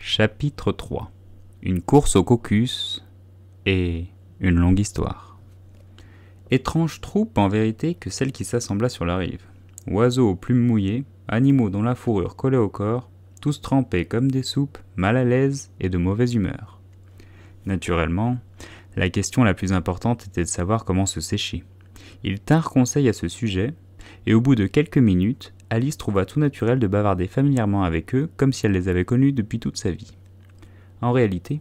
Chapitre 3 Une course au caucus et une longue histoire. Étrange troupe en vérité que celle qui s'assembla sur la rive. Oiseaux aux plumes mouillées, animaux dont la fourrure collait au corps, tous trempés comme des soupes, mal à l'aise et de mauvaise humeur. Naturellement, la question la plus importante était de savoir comment se sécher. Ils tinrent conseil à ce sujet, et au bout de quelques minutes, Alice trouva tout naturel de bavarder familièrement avec eux comme si elle les avait connus depuis toute sa vie. En réalité,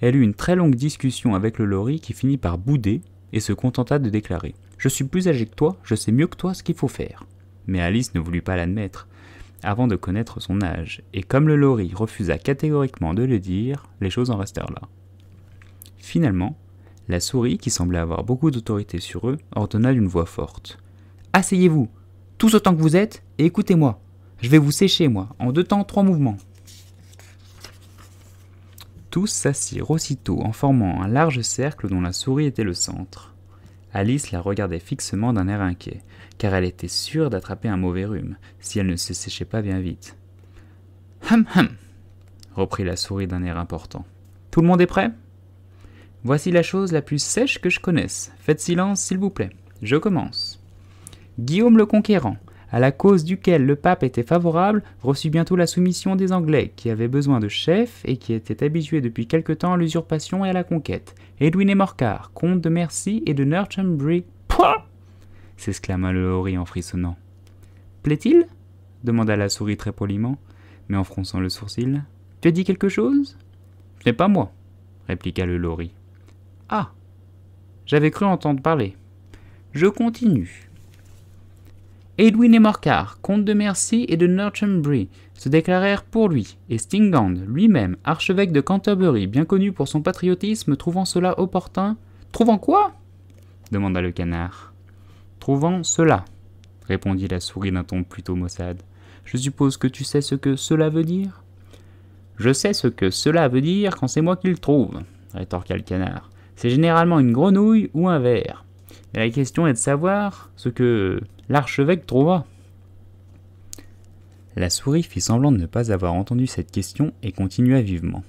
elle eut une très longue discussion avec le Lori qui finit par bouder et se contenta de déclarer ⁇ Je suis plus âgé que toi, je sais mieux que toi ce qu'il faut faire ⁇ Mais Alice ne voulut pas l'admettre, avant de connaître son âge, et comme le Lori refusa catégoriquement de le dire, les choses en restèrent là. Finalement, la souris, qui semblait avoir beaucoup d'autorité sur eux, ordonna d'une voix forte ⁇ Asseyez-vous tous autant que vous êtes, et écoutez-moi. Je vais vous sécher, moi, en deux temps, trois mouvements. Tous s'assirent aussitôt en formant un large cercle dont la souris était le centre. Alice la regardait fixement d'un air inquiet, car elle était sûre d'attraper un mauvais rhume, si elle ne se séchait pas bien vite. Hum hum reprit la souris d'un air important. Tout le monde est prêt Voici la chose la plus sèche que je connaisse. Faites silence, s'il vous plaît. Je commence. Guillaume le Conquérant, à la cause duquel le pape était favorable, reçut bientôt la soumission des Anglais, qui avaient besoin de chefs et qui étaient habitués depuis quelque temps à l'usurpation et à la conquête. Edwin et Morcar, comte de Mercy et de Northumbrie. Pouah s'exclama le lorry en frissonnant. Plaît-il demanda la souris très poliment, mais en fronçant le sourcil. Tu as dit quelque chose Ce n'est pas moi, répliqua le Lori. Ah J'avais cru entendre parler. Je continue. Edwin et Morcar, comte de Mercy et de Northumbrie, se déclarèrent pour lui, et Stingand, lui-même, archevêque de Canterbury, bien connu pour son patriotisme, trouvant cela opportun. Trouvant quoi demanda le canard. Trouvant cela, répondit la souris d'un ton plutôt maussade. Je suppose que tu sais ce que cela veut dire Je sais ce que cela veut dire quand c'est moi qui le trouve, rétorqua le canard. C'est généralement une grenouille ou un ver. la question est de savoir ce que L'archevêque trouva. La souris fit semblant de ne pas avoir entendu cette question et continua vivement.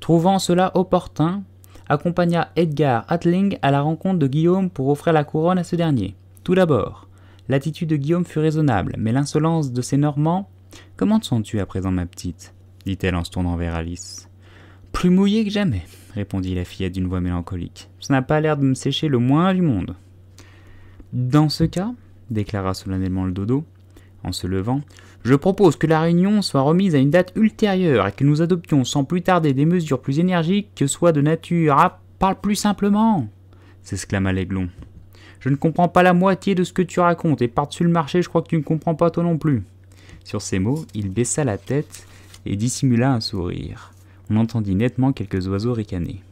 Trouvant cela opportun, accompagna Edgar Atling à la rencontre de Guillaume pour offrir la couronne à ce dernier. Tout d'abord, l'attitude de Guillaume fut raisonnable, mais l'insolence de ses Normands. Comment te sens-tu à présent, ma petite dit-elle en se tournant vers Alice. Plus mouillée que jamais, répondit la fillette d'une voix mélancolique. Ça n'a pas l'air de me sécher le moins du monde. Dans ce cas, déclara solennellement le dodo, en se levant, je propose que la réunion soit remise à une date ultérieure et que nous adoptions sans plus tarder des mesures plus énergiques que soient de nature Ah parle plus simplement s'exclama l'aiglon. Je ne comprends pas la moitié de ce que tu racontes et par-dessus le marché, je crois que tu ne comprends pas toi non plus. Sur ces mots, il baissa la tête et dissimula un sourire. On entendit nettement quelques oiseaux ricaner.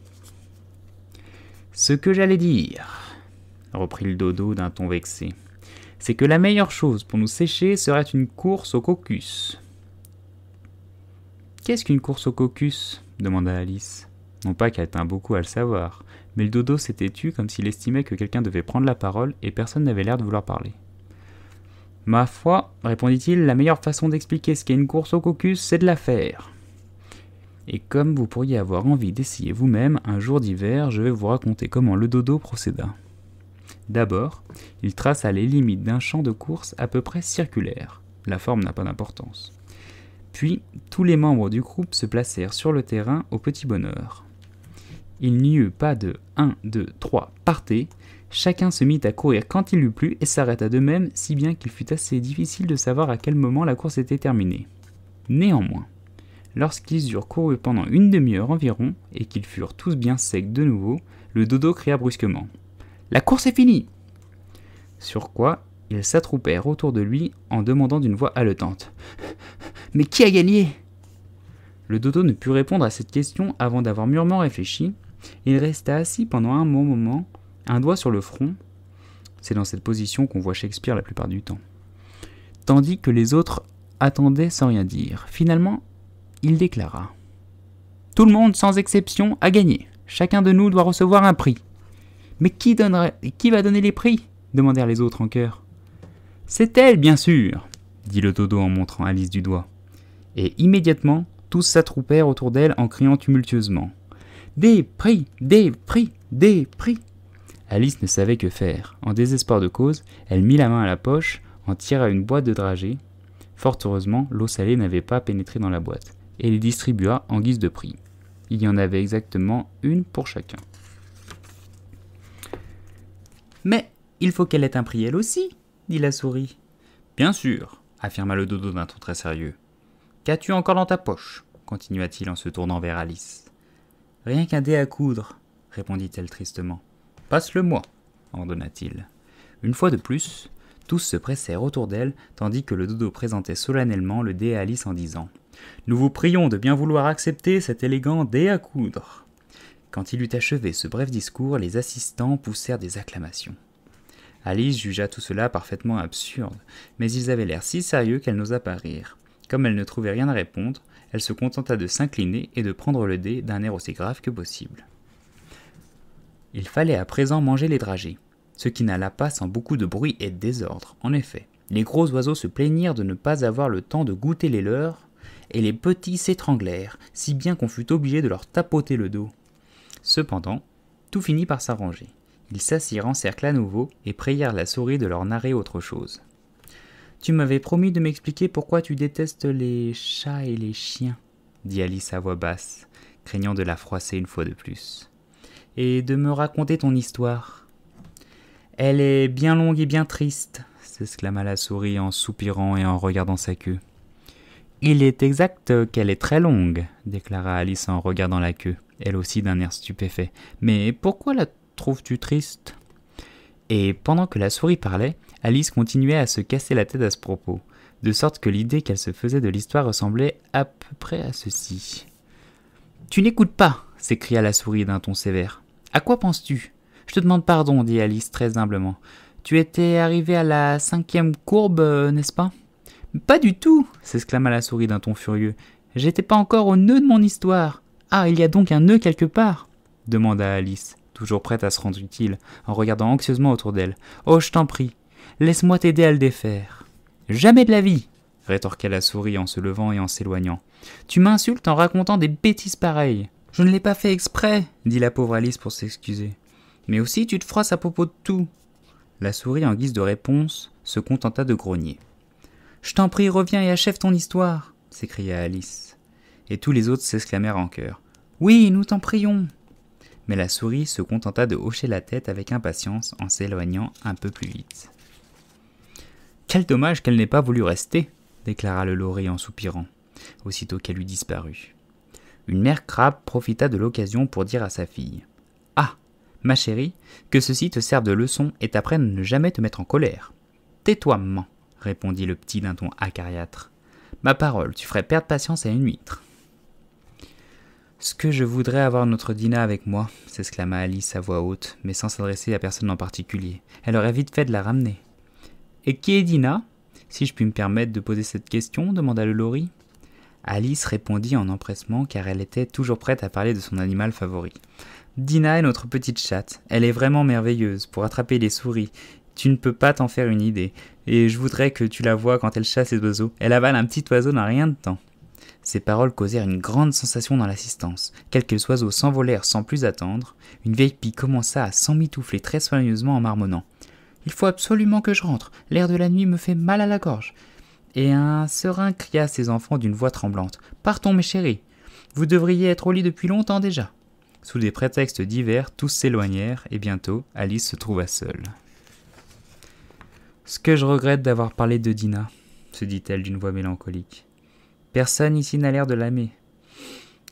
Ce que j'allais dire, reprit le dodo d'un ton vexé c'est que la meilleure chose pour nous sécher serait une course au caucus. Qu'est-ce qu'une course au caucus demanda Alice. Non pas qu'elle tint beaucoup à le savoir, mais le dodo s'était tu comme s'il estimait que quelqu'un devait prendre la parole et personne n'avait l'air de vouloir parler. Ma foi, répondit-il, la meilleure façon d'expliquer ce qu'est une course au caucus, c'est de la faire. Et comme vous pourriez avoir envie d'essayer vous-même un jour d'hiver, je vais vous raconter comment le dodo procéda. D'abord, il traça les limites d'un champ de course à peu près circulaire. La forme n'a pas d'importance. Puis, tous les membres du groupe se placèrent sur le terrain au petit bonheur. Il n'y eut pas de 1, 2, 3, partez. Chacun se mit à courir quand il eut plu et s'arrêta de même, si bien qu'il fut assez difficile de savoir à quel moment la course était terminée. Néanmoins, lorsqu'ils eurent couru pendant une demi-heure environ et qu'ils furent tous bien secs de nouveau, le dodo cria brusquement la course est finie Sur quoi ils s'attroupèrent autour de lui en demandant d'une voix haletante Mais qui a gagné Le dodo ne put répondre à cette question avant d'avoir mûrement réfléchi. Il resta assis pendant un bon moment, un doigt sur le front. C'est dans cette position qu'on voit Shakespeare la plupart du temps. Tandis que les autres attendaient sans rien dire. Finalement, il déclara Tout le monde, sans exception, a gagné. Chacun de nous doit recevoir un prix. Mais qui, donnera, qui va donner les prix demandèrent les autres en chœur. C'est elle, bien sûr, dit le dodo en montrant Alice du doigt. Et immédiatement, tous s'attroupèrent autour d'elle en criant tumultueusement. Des prix, des prix, des prix. Alice ne savait que faire. En désespoir de cause, elle mit la main à la poche, en tira une boîte de dragée. Fort heureusement, l'eau salée n'avait pas pénétré dans la boîte, et les distribua en guise de prix. Il y en avait exactement une pour chacun. Mais il faut qu'elle ait un prix elle aussi, dit la souris. Bien sûr, affirma le dodo d'un ton très sérieux. Qu'as-tu encore dans ta poche continua-t-il en se tournant vers Alice. Rien qu'un dé à coudre, répondit-elle tristement. Passe-le-moi, ordonna-t-il. Une fois de plus, tous se pressèrent autour d'elle, tandis que le dodo présentait solennellement le dé à Alice en disant Nous vous prions de bien vouloir accepter cet élégant dé à coudre. Quand il eut achevé ce bref discours, les assistants poussèrent des acclamations. Alice jugea tout cela parfaitement absurde, mais ils avaient l'air si sérieux qu'elle n'osa pas rire. Comme elle ne trouvait rien à répondre, elle se contenta de s'incliner et de prendre le dé d'un air aussi grave que possible. Il fallait à présent manger les dragées, ce qui n'alla pas sans beaucoup de bruit et de désordre. En effet, les gros oiseaux se plaignirent de ne pas avoir le temps de goûter les leurs, et les petits s'étranglèrent, si bien qu'on fut obligé de leur tapoter le dos. Cependant, tout finit par s'arranger. Ils s'assirent en cercle à nouveau et prièrent la souris de leur narrer autre chose. Tu m'avais promis de m'expliquer pourquoi tu détestes les chats et les chiens, dit Alice à voix basse, craignant de la froisser une fois de plus. Et de me raconter ton histoire. Elle est bien longue et bien triste, s'exclama la souris en soupirant et en regardant sa queue. Il est exact qu'elle est très longue, déclara Alice en regardant la queue elle aussi d'un air stupéfait. Mais pourquoi la trouves-tu triste Et pendant que la souris parlait, Alice continuait à se casser la tête à ce propos, de sorte que l'idée qu'elle se faisait de l'histoire ressemblait à peu près à ceci. Tu n'écoutes pas s'écria la souris d'un ton sévère. À quoi penses-tu Je te demande pardon, dit Alice très humblement. Tu étais arrivé à la cinquième courbe, euh, n'est-ce pas Pas du tout s'exclama la souris d'un ton furieux. J'étais pas encore au nœud de mon histoire. Ah, il y a donc un nœud quelque part demanda Alice, toujours prête à se rendre utile, en regardant anxieusement autour d'elle. Oh, je t'en prie, laisse-moi t'aider à le défaire. Jamais de la vie rétorqua la souris en se levant et en s'éloignant. Tu m'insultes en racontant des bêtises pareilles. Je ne l'ai pas fait exprès, dit la pauvre Alice pour s'excuser. Mais aussi tu te froisses à propos de tout. La souris, en guise de réponse, se contenta de grogner. Je t'en prie, reviens et achève ton histoire, s'écria Alice. Et tous les autres s'exclamèrent en cœur. Oui, nous t'en prions. Mais la souris se contenta de hocher la tête avec impatience en s'éloignant un peu plus vite. Quel dommage qu'elle n'ait pas voulu rester, déclara le laurier en soupirant, aussitôt qu'elle eut disparu. Une mère crabe profita de l'occasion pour dire à sa fille Ah, ma chérie, que ceci te serve de leçon et t'apprenne à ne jamais te mettre en colère. Tais-toi, maman, répondit le petit d'un ton acariâtre. Ma parole, tu ferais perdre patience à une huître. Ce que je voudrais avoir notre Dina avec moi, s'exclama Alice à voix haute, mais sans s'adresser à personne en particulier. Elle aurait vite fait de la ramener. Et qui est Dina Si je puis me permettre de poser cette question, demanda le lorry. Alice répondit en empressement car elle était toujours prête à parler de son animal favori. Dina est notre petite chatte. Elle est vraiment merveilleuse pour attraper les souris. Tu ne peux pas t'en faire une idée. Et je voudrais que tu la vois quand elle chasse les oiseaux. Elle avale un petit oiseau dans rien de temps. Ces paroles causèrent une grande sensation dans l'assistance. Quelques oiseaux s'envolèrent sans plus attendre. Une vieille pie commença à s'emmitoufler très soigneusement en marmonnant. Il faut absolument que je rentre. L'air de la nuit me fait mal à la gorge. Et un serin cria à ses enfants d'une voix tremblante. Partons, mes chéris. Vous devriez être au lit depuis longtemps déjà. Sous des prétextes divers, tous s'éloignèrent, et bientôt Alice se trouva seule. Ce que je regrette d'avoir parlé de Dina, se dit-elle d'une voix mélancolique. Personne ici n'a l'air de l'aimer.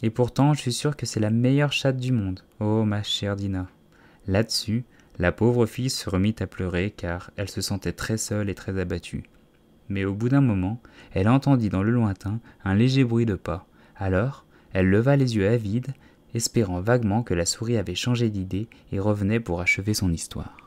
Et pourtant, je suis sûr que c'est la meilleure chatte du monde. Oh, ma chère Dina. Là-dessus, la pauvre fille se remit à pleurer car elle se sentait très seule et très abattue. Mais au bout d'un moment, elle entendit dans le lointain un léger bruit de pas. Alors, elle leva les yeux avides, espérant vaguement que la souris avait changé d'idée et revenait pour achever son histoire.